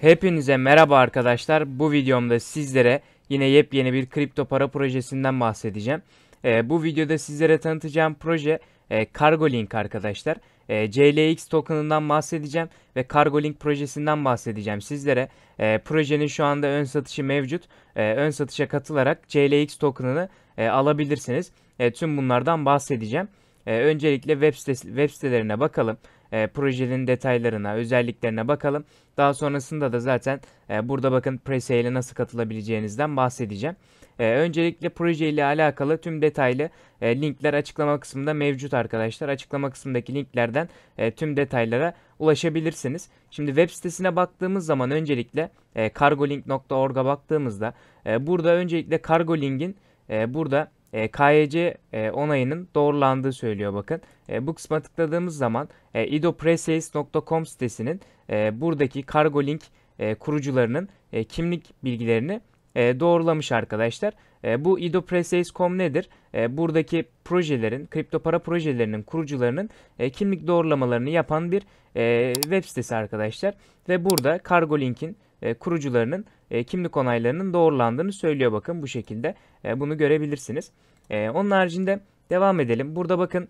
Hepinize merhaba arkadaşlar. Bu videomda sizlere yine yepyeni bir kripto para projesinden bahsedeceğim. E, bu videoda sizlere tanıtacağım proje e, CargoLink arkadaşlar. E, CLX tokenından bahsedeceğim ve CargoLink projesinden bahsedeceğim sizlere. E, projenin şu anda ön satışı mevcut. E, ön satışa katılarak CLX tokenını e, alabilirsiniz. E, tüm bunlardan bahsedeceğim. E, öncelikle web, sitesi, web sitelerine bakalım e, projenin detaylarına, özelliklerine bakalım. Daha sonrasında da zaten e, burada bakın presale nasıl katılabileceğinizden bahsedeceğim. E, öncelikle proje ile alakalı tüm detaylı e, linkler açıklama kısmında mevcut arkadaşlar. Açıklama kısmındaki linklerden e, tüm detaylara ulaşabilirsiniz. Şimdi web sitesine baktığımız zaman öncelikle e, cargolink.org'a baktığımızda e, burada öncelikle cargolink'in e, burada e, KYC e, onayının doğrulandığı söylüyor bakın. E, bu kısma tıkladığımız zaman e, idopresales.com sitesinin e, buradaki kargo link e, kurucularının e, kimlik bilgilerini e, doğrulamış arkadaşlar. E, bu idopresales.com nedir? E, buradaki projelerin, kripto para projelerinin kurucularının e, kimlik doğrulamalarını yapan bir e, web sitesi arkadaşlar. Ve burada kargo linkin e, kurucularının e, kimlik onaylarının doğrulandığını söylüyor bakın bu şekilde. E, bunu görebilirsiniz. E, onun haricinde devam edelim. Burada bakın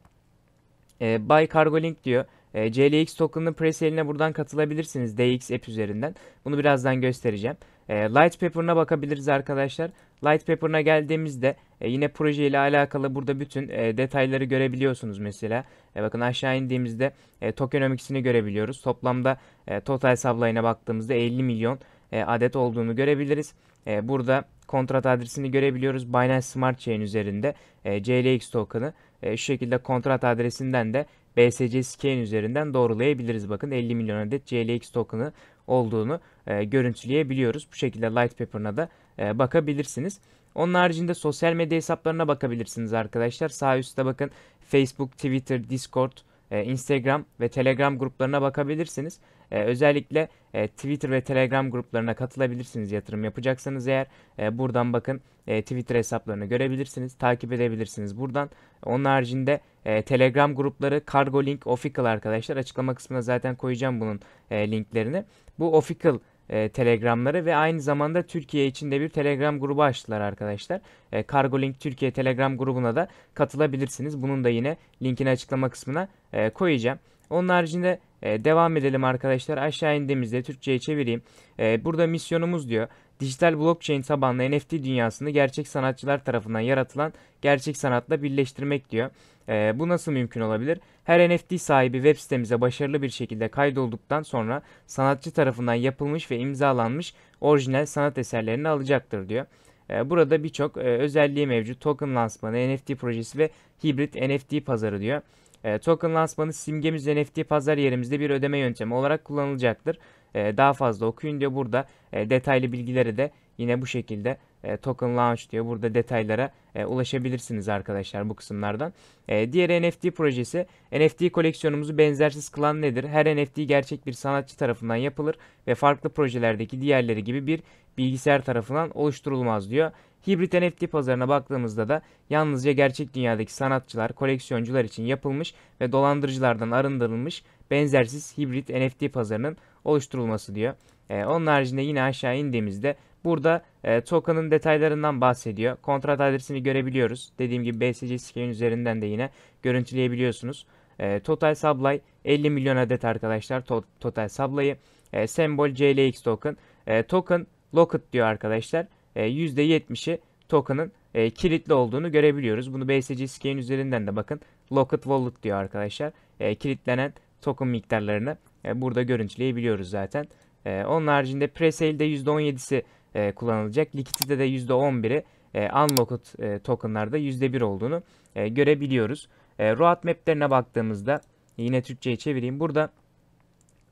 e, Buy Cargo diyor. E, CLX token'ın presale'ine buradan katılabilirsiniz DX app üzerinden. Bunu birazdan göstereceğim. E, Light Paper'ına bakabiliriz arkadaşlar. Light Paper'ına geldiğimizde e, yine proje ile alakalı burada bütün e, detayları görebiliyorsunuz mesela. E, bakın aşağı indiğimizde e, tokenomics'ini görebiliyoruz. Toplamda e, total sablayına baktığımızda 50 milyon e, adet olduğunu görebiliriz. E, burada kontrat adresini görebiliyoruz. Binance Smart Chain üzerinde e, CLX token'ı e, şu şekilde kontrat adresinden de BSC scan üzerinden doğrulayabiliriz. Bakın 50 milyon adet CLX token'ı olduğunu e, görüntüleyebiliyoruz. Bu şekilde Light Paper'ına da e, bakabilirsiniz. Onun haricinde sosyal medya hesaplarına bakabilirsiniz arkadaşlar. Sağ üstte bakın Facebook, Twitter, Discord, e, Instagram ve Telegram gruplarına bakabilirsiniz. E, özellikle Twitter ve Telegram gruplarına katılabilirsiniz yatırım yapacaksanız eğer. buradan bakın Twitter hesaplarını görebilirsiniz, takip edebilirsiniz buradan. Onun haricinde Telegram grupları Cargo Link Official arkadaşlar. Açıklama kısmına zaten koyacağım bunun linklerini. Bu Official e, telegramları ve aynı zamanda Türkiye içinde bir telegram grubu açtılar arkadaşlar. E, Cargolink Türkiye telegram grubuna da katılabilirsiniz. Bunun da yine linkini açıklama kısmına e, koyacağım. Onun haricinde e, devam edelim arkadaşlar. Aşağı indiğimizde Türkçe'ye çevireyim. E, burada misyonumuz diyor dijital blockchain tabanlı NFT dünyasını gerçek sanatçılar tarafından yaratılan gerçek sanatla birleştirmek diyor. E, bu nasıl mümkün olabilir? Her NFT sahibi web sitemize başarılı bir şekilde kaydolduktan sonra sanatçı tarafından yapılmış ve imzalanmış orijinal sanat eserlerini alacaktır diyor. E, burada birçok e, özelliği mevcut token lansmanı, NFT projesi ve hibrit NFT pazarı diyor. E, token lansmanı simgemiz NFT pazar yerimizde bir ödeme yöntemi olarak kullanılacaktır. Ee, daha fazla okuyun diyor. Burada e, detaylı bilgileri de yine bu şekilde e, token launch diyor. Burada detaylara e, ulaşabilirsiniz arkadaşlar bu kısımlardan. diğer NFT projesi NFT koleksiyonumuzu benzersiz kılan nedir? Her NFT gerçek bir sanatçı tarafından yapılır ve farklı projelerdeki diğerleri gibi bir bilgisayar tarafından oluşturulmaz diyor. Hibrit NFT pazarına baktığımızda da yalnızca gerçek dünyadaki sanatçılar, koleksiyoncular için yapılmış ve dolandırıcılardan arındırılmış benzersiz hibrit NFT pazarının oluşturulması diyor. E, onun haricinde yine aşağı indiğimizde burada e, token'ın detaylarından bahsediyor. Kontrat adresini görebiliyoruz. Dediğim gibi BSC scan üzerinden de yine görüntüleyebiliyorsunuz. E, total supply 50 milyon adet arkadaşlar to total supply'ı. E, sembol CLX token. E, token locked diyor arkadaşlar. E, %70'i token'ın e, kilitli olduğunu görebiliyoruz. Bunu BSC scan üzerinden de bakın. Locked wallet diyor arkadaşlar. E, kilitlenen token miktarlarını e, burada görüntüleyebiliyoruz zaten. E, onun haricinde presale'de %17'si e, kullanılacak. liquidityde de %11'i e, unlocked e, tokenlarda %1 olduğunu e, görebiliyoruz. E, road maplerine baktığımızda yine Türkçe'ye çevireyim. Burada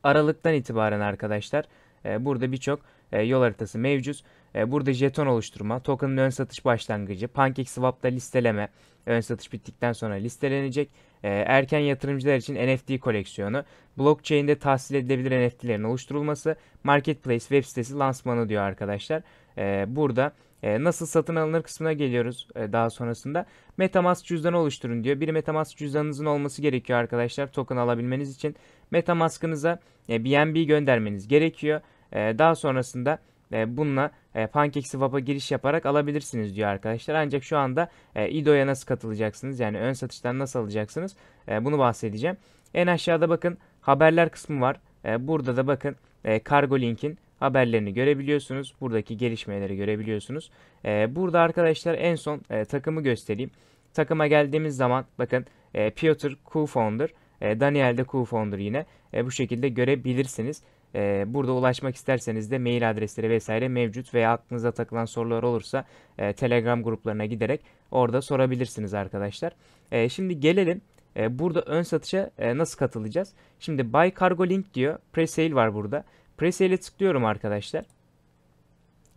Aralık'tan itibaren arkadaşlar e, burada birçok e, yol haritası mevcut. E, burada jeton oluşturma, token'ın ön satış başlangıcı, PancakeSwap'ta listeleme, ön satış bittikten sonra listelenecek. E, erken yatırımcılar için NFT koleksiyonu, blockchain'de tahsil edilebilir NFT'lerin oluşturulması, marketplace web sitesi lansmanı diyor arkadaşlar. E, burada nasıl satın alınır kısmına geliyoruz daha sonrasında. Metamask cüzdanı oluşturun diyor. Bir Metamask cüzdanınızın olması gerekiyor arkadaşlar token alabilmeniz için. Metamask'ınıza BNB göndermeniz gerekiyor. Daha sonrasında e, bununla e, PancakeSwap'a giriş yaparak alabilirsiniz diyor arkadaşlar. Ancak şu anda e, IDO'ya nasıl katılacaksınız yani ön satıştan nasıl alacaksınız e, bunu bahsedeceğim. En aşağıda bakın haberler kısmı var. E, burada da bakın e, kargo linkin haberlerini görebiliyorsunuz. Buradaki gelişmeleri görebiliyorsunuz. E, burada arkadaşlar en son e, takımı göstereyim. Takıma geldiğimiz zaman bakın e, Piotr Kufounder, e, Daniel de founder yine e, bu şekilde görebilirsiniz. Ee, burada ulaşmak isterseniz de mail adresleri vesaire mevcut veya aklınıza takılan sorular olursa e, Telegram gruplarına giderek orada sorabilirsiniz arkadaşlar. Ee, şimdi gelelim e, burada ön satışa e, nasıl katılacağız? Şimdi Buy Cargo Link diyor. Presale var burada. Presale'e tıklıyorum arkadaşlar.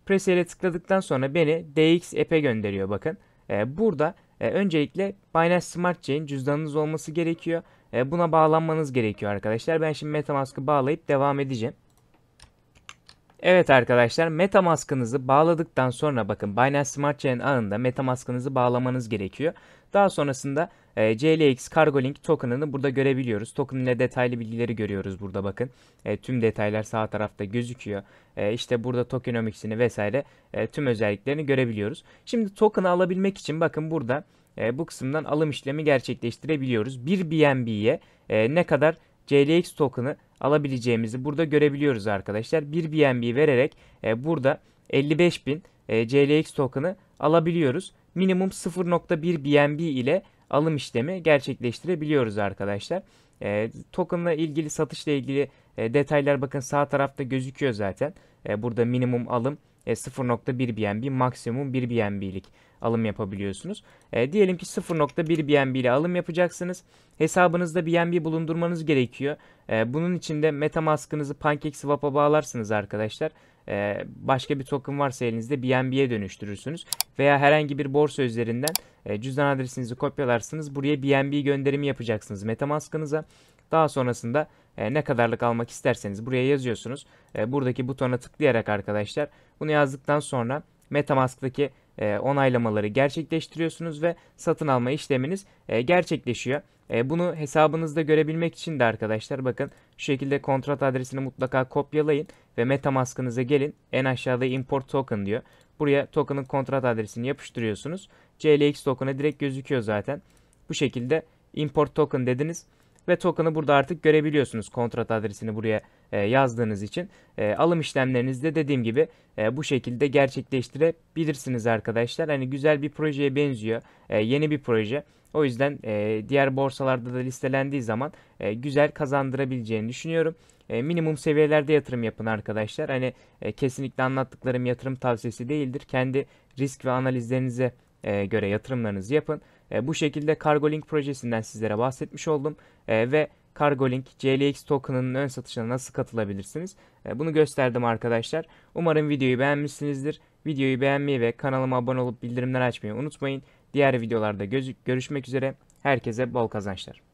Presale'e tıkladıktan sonra beni DX App'e gönderiyor bakın. Ee, burada öncelikle Binance Smart Chain cüzdanınız olması gerekiyor. E, buna bağlanmanız gerekiyor arkadaşlar. Ben şimdi Metamask'ı bağlayıp devam edeceğim. Evet arkadaşlar Metamask'ınızı bağladıktan sonra bakın Binance Smart Chain ağında Metamask'ınızı bağlamanız gerekiyor. Daha sonrasında e, CLX Cargolink token'ını burada görebiliyoruz. Token ile detaylı bilgileri görüyoruz burada bakın. E, tüm detaylar sağ tarafta gözüküyor. E, işte burada tokenomics'ini vesaire e, tüm özelliklerini görebiliyoruz. Şimdi token'ı alabilmek için bakın burada e, bu kısımdan alım işlemi gerçekleştirebiliyoruz. Bir BNB'ye e, ne kadar CLX token'ı alabileceğimizi burada görebiliyoruz arkadaşlar. Bir BNB vererek e, burada 55.000 e, CLX token'ı alabiliyoruz. Minimum 0.1 BNB ile alım işlemi gerçekleştirebiliyoruz arkadaşlar. E, token'la ilgili satışla ilgili e, detaylar bakın sağ tarafta gözüküyor zaten. E, burada minimum alım e, 0.1 BNB maksimum 1 BNB'lik alım yapabiliyorsunuz. E, diyelim ki 0.1 BNB ile alım yapacaksınız. Hesabınızda BNB bulundurmanız gerekiyor. E, bunun için de MetaMask'ınızı PancakeSwap'a bağlarsınız arkadaşlar. E, başka bir token varsa elinizde BNB'ye dönüştürürsünüz. Veya herhangi bir borsa üzerinden e, cüzdan adresinizi kopyalarsınız. Buraya BNB gönderimi yapacaksınız MetaMask'ınıza. Daha sonrasında e, ne kadarlık almak isterseniz buraya yazıyorsunuz. E, buradaki butona tıklayarak arkadaşlar bunu yazdıktan sonra Metamask'taki e, onaylamaları gerçekleştiriyorsunuz ve satın alma işleminiz e, gerçekleşiyor. E, bunu hesabınızda görebilmek için de arkadaşlar bakın şu şekilde kontrat adresini mutlaka kopyalayın ve Metamask'ınıza gelin. En aşağıda import token diyor. Buraya token'ın kontrat adresini yapıştırıyorsunuz. CLX token'a direkt gözüküyor zaten. Bu şekilde import token dediniz ve token'ı burada artık görebiliyorsunuz kontrat adresini buraya e, yazdığınız için. E, alım işlemlerinizde dediğim gibi e, bu şekilde gerçekleştirebilirsiniz arkadaşlar. Hani güzel bir projeye benziyor. E, yeni bir proje. O yüzden e, diğer borsalarda da listelendiği zaman e, güzel kazandırabileceğini düşünüyorum. E, minimum seviyelerde yatırım yapın arkadaşlar. Hani e, kesinlikle anlattıklarım yatırım tavsiyesi değildir. Kendi risk ve analizlerinize e, göre yatırımlarınızı yapın. E, bu şekilde CargoLink projesinden sizlere bahsetmiş oldum e, ve CargoLink CLX token'ının ön satışına nasıl katılabilirsiniz? E, bunu gösterdim arkadaşlar. Umarım videoyu beğenmişsinizdir. Videoyu beğenmeyi ve kanalıma abone olup bildirimler açmayı unutmayın. Diğer videolarda görüşmek üzere. Herkese bol kazançlar.